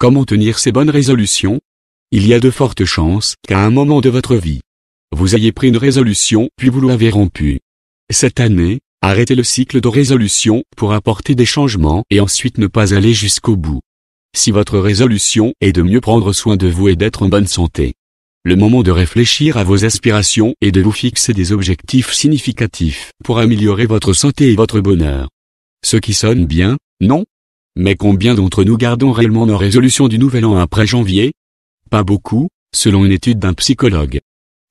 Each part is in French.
Comment tenir ces bonnes résolutions Il y a de fortes chances qu'à un moment de votre vie, vous ayez pris une résolution puis vous l'avez rompue. Cette année, arrêtez le cycle de résolution pour apporter des changements et ensuite ne pas aller jusqu'au bout. Si votre résolution est de mieux prendre soin de vous et d'être en bonne santé, le moment de réfléchir à vos aspirations et de vous fixer des objectifs significatifs pour améliorer votre santé et votre bonheur. Ce qui sonne bien, non mais combien d'entre nous gardons réellement nos résolutions du nouvel an après janvier Pas beaucoup, selon une étude d'un psychologue.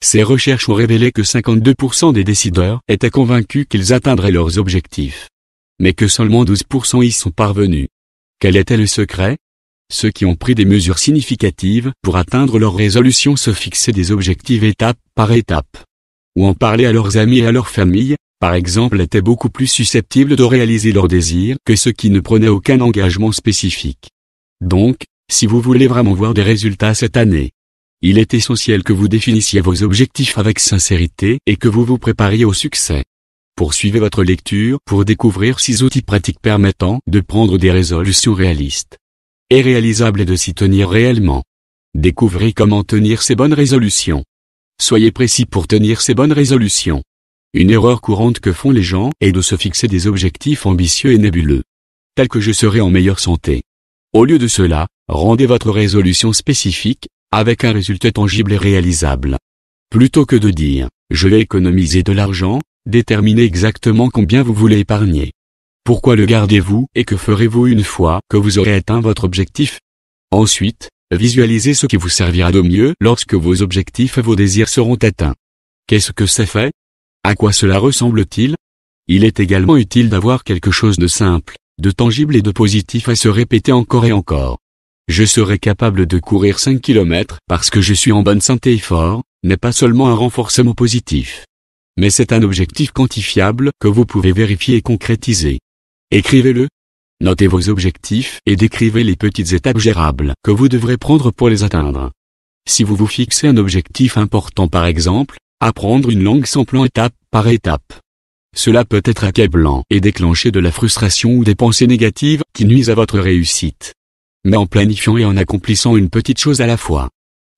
Ces recherches ont révélé que 52% des décideurs étaient convaincus qu'ils atteindraient leurs objectifs. Mais que seulement 12% y sont parvenus. Quel était le secret Ceux qui ont pris des mesures significatives pour atteindre leurs résolutions se fixaient des objectifs étape par étape. Ou en parlaient à leurs amis et à leur famille, par exemple étaient beaucoup plus susceptibles de réaliser leurs désirs que ceux qui ne prenaient aucun engagement spécifique. Donc, si vous voulez vraiment voir des résultats cette année, il est essentiel que vous définissiez vos objectifs avec sincérité et que vous vous prépariez au succès. Poursuivez votre lecture pour découvrir six outils pratiques permettant de prendre des résolutions réalistes et réalisables et de s'y tenir réellement. Découvrez comment tenir ces bonnes résolutions. Soyez précis pour tenir ces bonnes résolutions. Une erreur courante que font les gens est de se fixer des objectifs ambitieux et nébuleux. Tels que je serai en meilleure santé. Au lieu de cela, rendez votre résolution spécifique, avec un résultat tangible et réalisable. Plutôt que de dire, je vais économiser de l'argent, déterminez exactement combien vous voulez épargner. Pourquoi le gardez-vous et que ferez-vous une fois que vous aurez atteint votre objectif Ensuite, visualisez ce qui vous servira de mieux lorsque vos objectifs et vos désirs seront atteints. Qu'est-ce que ça fait à quoi cela ressemble-t-il Il est également utile d'avoir quelque chose de simple, de tangible et de positif à se répéter encore et encore. Je serai capable de courir 5 km parce que je suis en bonne santé et fort, n'est pas seulement un renforcement positif. Mais c'est un objectif quantifiable que vous pouvez vérifier et concrétiser. Écrivez-le. Notez vos objectifs et décrivez les petites étapes gérables que vous devrez prendre pour les atteindre. Si vous vous fixez un objectif important par exemple, Apprendre une langue sans plan étape par étape. Cela peut être accablant et déclencher de la frustration ou des pensées négatives qui nuisent à votre réussite. Mais en planifiant et en accomplissant une petite chose à la fois,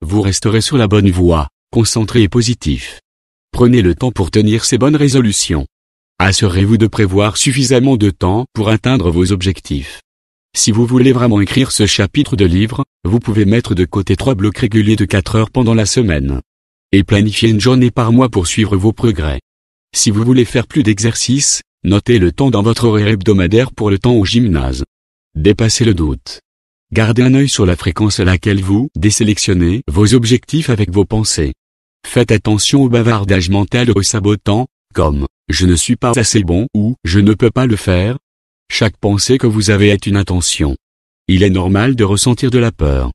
vous resterez sur la bonne voie, concentré et positif. Prenez le temps pour tenir ces bonnes résolutions. Assurez-vous de prévoir suffisamment de temps pour atteindre vos objectifs. Si vous voulez vraiment écrire ce chapitre de livre, vous pouvez mettre de côté trois blocs réguliers de 4 heures pendant la semaine et planifiez une journée par mois pour suivre vos progrès. Si vous voulez faire plus d'exercices, notez le temps dans votre horaire hebdomadaire pour le temps au gymnase. Dépassez le doute. Gardez un œil sur la fréquence à laquelle vous désélectionnez vos objectifs avec vos pensées. Faites attention au bavardage mental au sabotant, comme ⁇ je ne suis pas assez bon ⁇ ou ⁇ je ne peux pas le faire ⁇ Chaque pensée que vous avez est une intention. Il est normal de ressentir de la peur,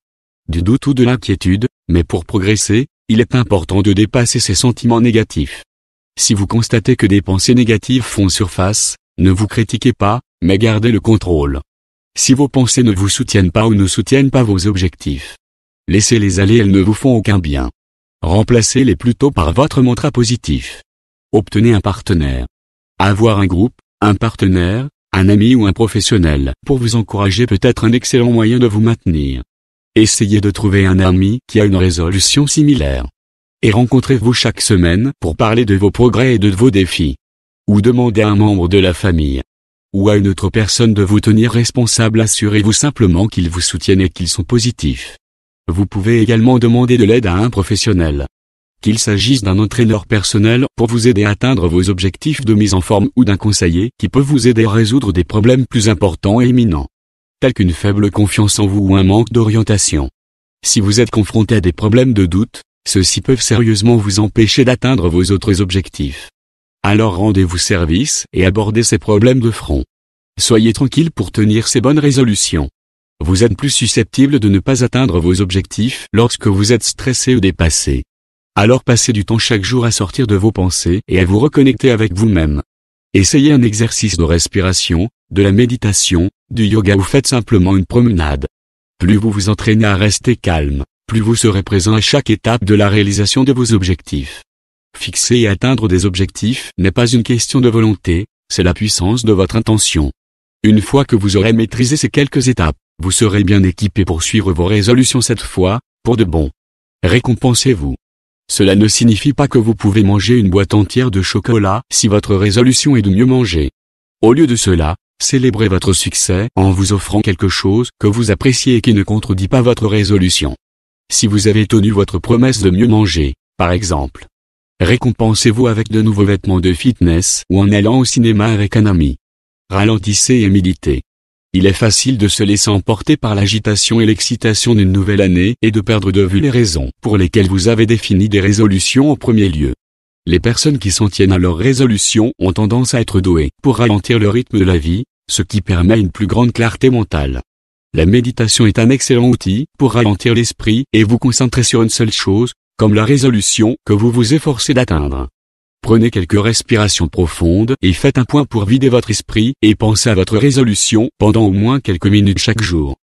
du doute ou de l'inquiétude, mais pour progresser, il est important de dépasser ces sentiments négatifs. Si vous constatez que des pensées négatives font surface, ne vous critiquez pas, mais gardez le contrôle. Si vos pensées ne vous soutiennent pas ou ne soutiennent pas vos objectifs, laissez-les aller, elles ne vous font aucun bien. Remplacez-les plutôt par votre mantra positif. Obtenez un partenaire. Avoir un groupe, un partenaire, un ami ou un professionnel pour vous encourager peut être un excellent moyen de vous maintenir. Essayez de trouver un ami qui a une résolution similaire. Et rencontrez-vous chaque semaine pour parler de vos progrès et de vos défis. Ou demandez à un membre de la famille ou à une autre personne de vous tenir responsable. Assurez-vous simplement qu'ils vous soutiennent et qu'ils sont positifs. Vous pouvez également demander de l'aide à un professionnel. Qu'il s'agisse d'un entraîneur personnel pour vous aider à atteindre vos objectifs de mise en forme ou d'un conseiller qui peut vous aider à résoudre des problèmes plus importants et imminents. Telle qu'une faible confiance en vous ou un manque d'orientation. Si vous êtes confronté à des problèmes de doute, ceux-ci peuvent sérieusement vous empêcher d'atteindre vos autres objectifs. Alors rendez-vous service et abordez ces problèmes de front. Soyez tranquille pour tenir ces bonnes résolutions. Vous êtes plus susceptible de ne pas atteindre vos objectifs lorsque vous êtes stressé ou dépassé. Alors passez du temps chaque jour à sortir de vos pensées et à vous reconnecter avec vous-même. Essayez un exercice de respiration, de la méditation, du yoga ou faites simplement une promenade. Plus vous vous entraînez à rester calme, plus vous serez présent à chaque étape de la réalisation de vos objectifs. Fixer et atteindre des objectifs n'est pas une question de volonté, c'est la puissance de votre intention. Une fois que vous aurez maîtrisé ces quelques étapes, vous serez bien équipé pour suivre vos résolutions cette fois, pour de bon. Récompensez-vous. Cela ne signifie pas que vous pouvez manger une boîte entière de chocolat si votre résolution est de mieux manger. Au lieu de cela, Célébrez votre succès en vous offrant quelque chose que vous appréciez et qui ne contredit pas votre résolution. Si vous avez tenu votre promesse de mieux manger, par exemple, récompensez-vous avec de nouveaux vêtements de fitness ou en allant au cinéma avec un ami. Ralentissez et méditez. Il est facile de se laisser emporter par l'agitation et l'excitation d'une nouvelle année et de perdre de vue les raisons pour lesquelles vous avez défini des résolutions en premier lieu. Les personnes qui s'en tiennent à leur résolution ont tendance à être douées pour ralentir le rythme de la vie, ce qui permet une plus grande clarté mentale. La méditation est un excellent outil pour ralentir l'esprit et vous concentrer sur une seule chose, comme la résolution que vous vous efforcez d'atteindre. Prenez quelques respirations profondes et faites un point pour vider votre esprit et pensez à votre résolution pendant au moins quelques minutes chaque jour.